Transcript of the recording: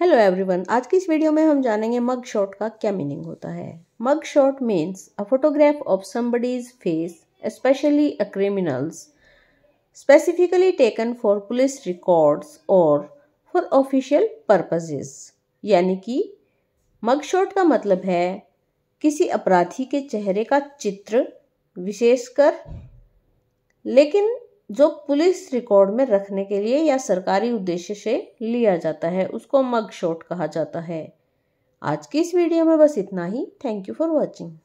hello everyone आज की इस वीडियो में हम जानेंगे मग शॉट का क्या मीनिंग होता है mug shot means a photograph of somebody's face specially a criminals specifically taken for police records और फॉर ऑफिशियल पर्पजेज यानी कि मग शॉट का मतलब है किसी अपराधी के चेहरे का चित्र विशेषकर लेकिन जो पुलिस रिकॉर्ड में रखने के लिए या सरकारी उद्देश्य से लिया जाता है उसको मग शॉट कहा जाता है आज की इस वीडियो में बस इतना ही थैंक यू फॉर वॉचिंग